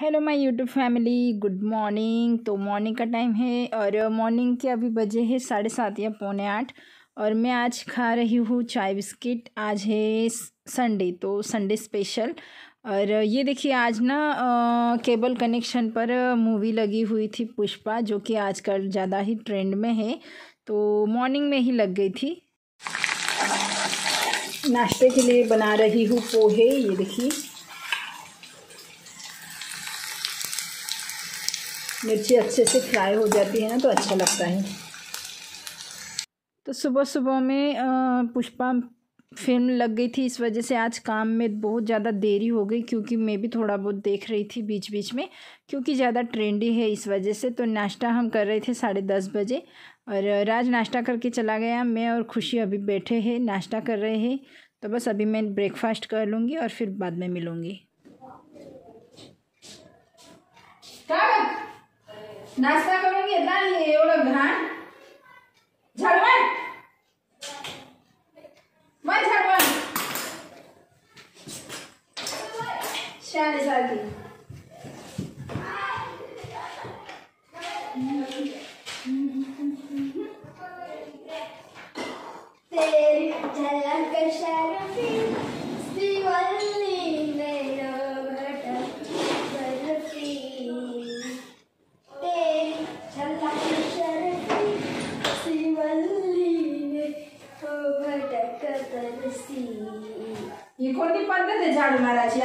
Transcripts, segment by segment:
hello my YouTube family good morning तो morning का time है और मॉर्निंग के अभी बजे है साढ़े सात या पौने आठ और मैं आज खा रही हूँ चाय बिस्किट आज है संडे तो संडे स्पेशल और ये देखिए आज ना आ, केबल कनेक्शन पर मूवी लगी हुई थी पुष्पा जो कि आजकल ज़्यादा ही ट्रेंड में है तो मॉर्निंग में ही लग गई थी नाश्ते के लिए बना रही हूँ पोहे ये देखिए मिर्ची अच्छे से फ्राई हो जाती है ना तो अच्छा लगता है तो सुबह सुबह में पुष्पा फिल्म लग गई थी इस वजह से आज काम में बहुत ज़्यादा देरी हो गई क्योंकि मैं भी थोड़ा बहुत देख रही थी बीच बीच में क्योंकि ज़्यादा ट्रेंडी है इस वजह से तो नाश्ता हम कर रहे थे साढ़े दस बजे और राज नाश्ता करके चला गया मैं और खुशी अभी बैठे हैं नाश्ता कर रहे हैं तो बस अभी मैं ब्रेकफास्ट कर लूँगी और फिर बाद में मिलूँगी नाश्ता करून घेतला एवढं घाण झडवण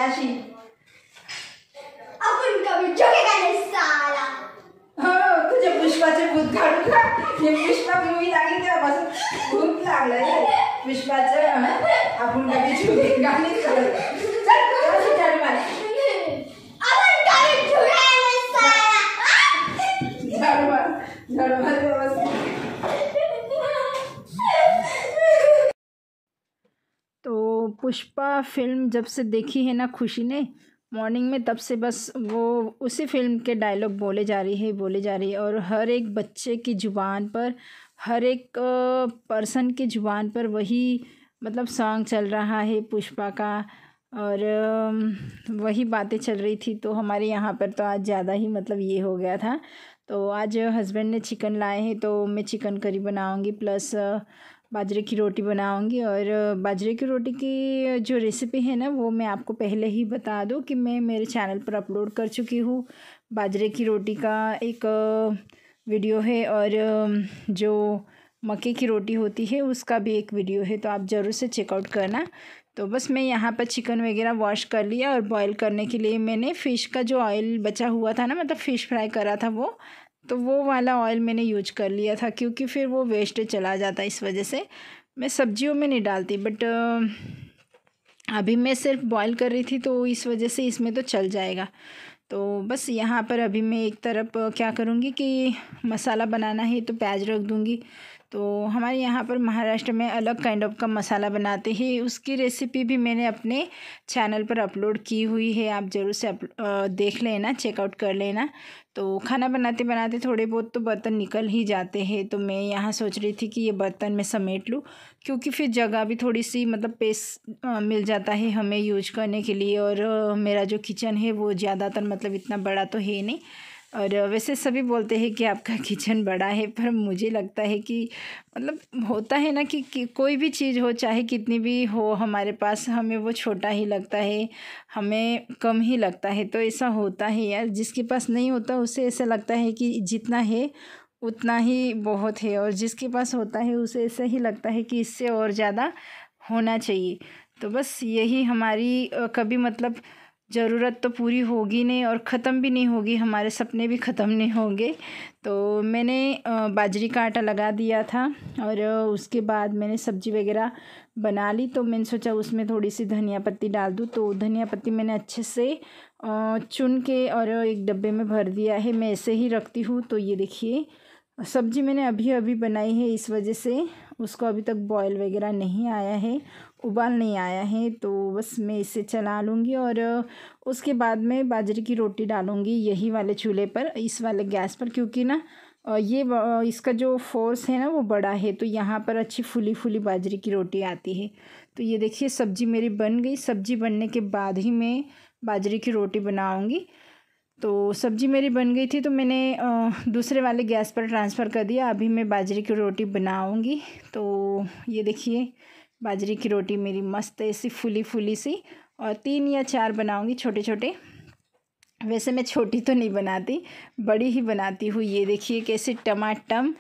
तलाशी अपन कभी झुकेगा नहीं साला हाँ तुझे पुष्पाचे भूत काढू का हे पुष्पा मूवी लागली तेव्हापासून भूत लागलं रे पुष्पाचं आपण कधी झुकेगा नाही चल चल चल मार धर्म धर्म व्यवस्थित पुष्पा फिल्म जब से देखी है ना खुशी ने मॉर्निंग में तब से बस वो उसी फिल्म के डायलॉग बोले जा रही है बोले जा रही है और हर एक बच्चे की ज़ुबान पर हर एक पर्सन की ज़ुबान पर वही मतलब सॉन्ग चल रहा है पुष्पा का और वही बातें चल रही थी तो हमारे यहाँ पर तो आज ज़्यादा ही मतलब ये हो गया था तो आज हस्बैंड ने चिकन लाए हैं तो मैं चिकन करी बनाऊँगी प्लस बाजरे की रोटी बनाऊंगी और बाजरे की रोटी की जो रेसिपी है ना वो मैं आपको पहले ही बता दूँ कि मैं मेरे चैनल पर अपलोड कर चुकी हूँ बाजरे की रोटी का एक वीडियो है और जो मक्के की रोटी होती है उसका भी एक वीडियो है तो आप ज़रूर से चेकआउट करना तो बस मैं यहाँ पर चिकन वगैरह वॉश कर लिया और बॉईल करने के लिए मैंने फ़िश का जो ऑयल बचा हुआ था ना मतलब फ़िश फ्राई करा था वो तो वो वाला ऑयल मैंने यूज कर लिया था क्योंकि फिर वो वेस्ट चला जाता इस वजह से मैं सब्जियों में नहीं डालती बट अभी मैं सिर्फ बॉईल कर रही थी तो इस वजह से इसमें तो चल जाएगा तो बस यहाँ पर अभी मैं एक तरफ क्या करूँगी कि मसाला बनाना है तो प्याज रख दूँगी तो हमारे यहाँ पर महाराष्ट्र में अलग काइंड ऑफ का मसाला बनाते हैं उसकी रेसिपी भी मैंने अपने चैनल पर अपलोड की हुई है आप ज़रूर से देख लेना चेकआउट कर लेना तो खाना बनाते बनाते थोड़े बहुत तो बर्तन निकल ही जाते हैं तो मैं यहाँ सोच रही थी कि ये बर्तन मैं समेट लूँ क्योंकि फिर जगह भी थोड़ी सी मतलब पेस मिल जाता है हमें यूज करने के लिए और मेरा जो किचन है वो ज़्यादातर मतलब इतना बड़ा तो है नहीं और वैसे सभी बोलते हैं कि आपका किचन बड़ा है पर मुझे लगता है कि मतलब होता है ना कि, कि कोई भी चीज़ हो चाहे कितनी भी हो हमारे पास हमें वो छोटा ही लगता है हमें कम ही लगता है तो ऐसा होता है यार जिसके पास नहीं होता उसे ऐसा लगता है कि जितना है उतना ही बहुत है और जिसके पास होता है उसे ऐसा ही लगता है कि इससे और ज़्यादा होना चाहिए तो बस यही हमारी कभी मतलब ज़रूरत तो पूरी होगी नहीं और ख़त्म भी नहीं होगी हमारे सपने भी ख़त्म नहीं होंगे तो मैंने बाजरी का आटा लगा दिया था और उसके बाद मैंने सब्ज़ी वगैरह बना ली तो मैंने सोचा उसमें थोड़ी सी धनिया पत्ती डाल दूँ तो धनिया पत्ती मैंने अच्छे से चुन के और एक डब्बे में भर दिया है मैं ऐसे ही रखती हूँ तो ये देखिए सब्ज़ी मैंने अभी अभी बनाई है इस वजह से उसको अभी तक बॉयल वगैरह नहीं आया है उबाल नहीं आया है तो बस मैं इसे चला लूँगी और उसके बाद में बाजरे की रोटी डालूँगी यही वाले चूल्हे पर इस वाले गैस पर क्योंकि ना ये इसका जो फोर्स है ना वो बड़ा है तो यहाँ पर अच्छी फुली फुली बाजरे की रोटी आती है तो ये देखिए सब्ज़ी मेरी बन गई सब्ज़ी बनने के बाद ही मैं बाजरे की रोटी बनाऊँगी तो सब्ज़ी मेरी बन गई थी तो मैंने दूसरे वाले गैस पर ट्रांसफ़र कर दिया अभी मैं बाजरे की रोटी बनाऊंगी तो ये देखिए बाजरे की रोटी मेरी मस्त ऐसी फुली फुली सी और तीन या चार बनाऊंगी छोटे छोटे वैसे मैं छोटी तो नहीं बनाती बड़ी ही बनाती हूँ ये देखिए कैसे टमाटम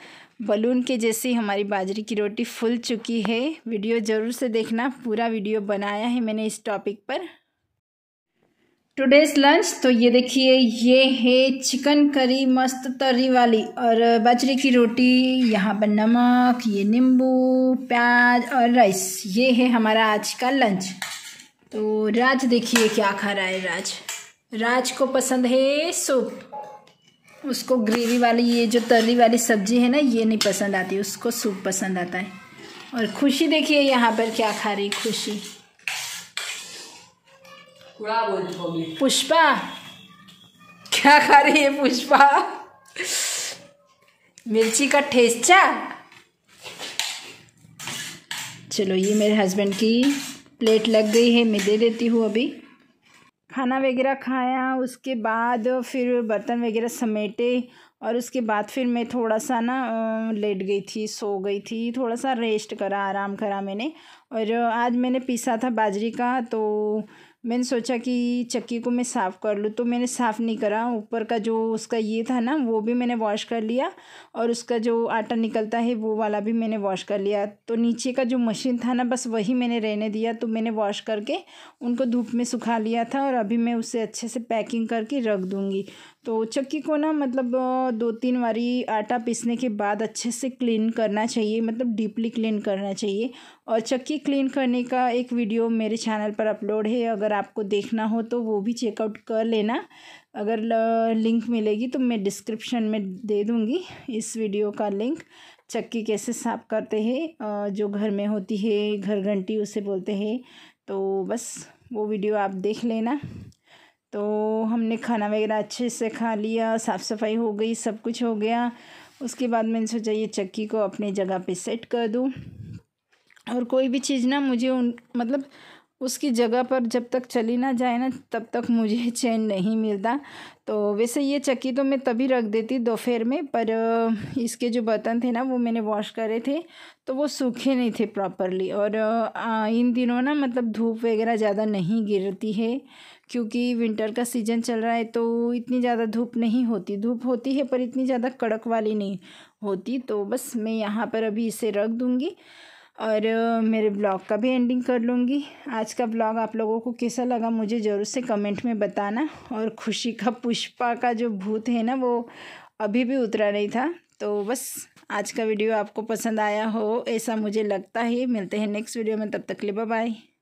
बलून के जैसी हमारी बाजरे की रोटी फुल चुकी है वीडियो ज़रूर से देखना पूरा वीडियो बनाया है मैंने इस टॉपिक पर टुडेज लंच तो ये देखिए ये है चिकन करी मस्त तरी वाली और बाजरे की रोटी यहाँ पर नमक ये नींबू प्याज और राइस ये है हमारा आज का लंच तो राज देखिए क्या खा रहा है राज राज को पसंद है सूप उसको ग्रेवी वाली ये जो तरी वाली सब्जी है ना ये नहीं पसंद आती उसको सूप पसंद आता है और खुशी देखिए यहाँ पर क्या खा रही खुशी पुष्पा क्या खा रही है पुष्पा मिर्ची का ठेस्चा चलो ये मेरे हस्बैंड की प्लेट लग गई है मैं दे देती हूँ अभी खाना वगैरह खाया उसके बाद फिर बर्तन वगैरह समेटे और उसके बाद फिर मैं थोड़ा सा ना लेट गई थी सो गई थी थोड़ा सा रेस्ट करा आराम करा मैंने और आज मैंने पीसा था बाजरी का तो मैंने सोचा कि चक्की को मैं साफ़ कर लूँ तो मैंने साफ़ नहीं करा ऊपर का जो उसका ये था ना वो भी मैंने वॉश कर लिया और उसका जो आटा निकलता है वो वाला भी मैंने वॉश कर लिया तो नीचे का जो मशीन था ना बस वही मैंने रहने दिया तो मैंने वॉश करके उनको धूप में सुखा लिया था और अभी मैं उसे अच्छे से पैकिंग करके रख दूँगी तो चक्की को ना मतलब दो तीन बारी आटा पीसने के बाद अच्छे से क्लीन करना चाहिए मतलब डीपली क्लीन करना चाहिए और चक्की क्लीन करने का एक वीडियो मेरे चैनल पर अपलोड है अगर आपको देखना हो तो वो भी चेकआउट कर लेना अगर लिंक मिलेगी तो मैं डिस्क्रिप्शन में दे दूँगी इस वीडियो का लिंक चक्की कैसे साफ करते हैं जो घर में होती है घर घंटी उसे बोलते हैं तो बस वो वीडियो आप देख लेना तो हमने खाना वगैरह अच्छे से खा लिया साफ़ सफाई हो गई सब कुछ हो गया उसके बाद मैंने सोचा ये चक्की को अपने जगह पे सेट कर दूँ और कोई भी चीज़ ना मुझे उन मतलब उसकी जगह पर जब तक चली ना जाए ना तब तक मुझे चैन नहीं मिलता तो वैसे ये चक्की तो मैं तभी रख देती दोपहर में पर इसके जो बर्तन थे ना वो मैंने वॉश करे थे तो वो सूखे नहीं थे प्रॉपरली और इन दिनों ना मतलब धूप वगैरह ज़्यादा नहीं गिरती है क्योंकि विंटर का सीज़न चल रहा है तो इतनी ज़्यादा धूप नहीं होती धूप होती है पर इतनी ज़्यादा कड़क वाली नहीं होती तो बस मैं यहाँ पर अभी इसे रख दूँगी और मेरे ब्लॉग का भी एंडिंग कर लूँगी आज का ब्लॉग आप लोगों को कैसा लगा मुझे ज़रूर से कमेंट में बताना और खुशी का पुष्पा का जो भूत है ना वो अभी भी उतरा नहीं था तो बस आज का वीडियो आपको पसंद आया हो ऐसा मुझे लगता है मिलते हैं नेक्स्ट वीडियो में तब तक ले बाय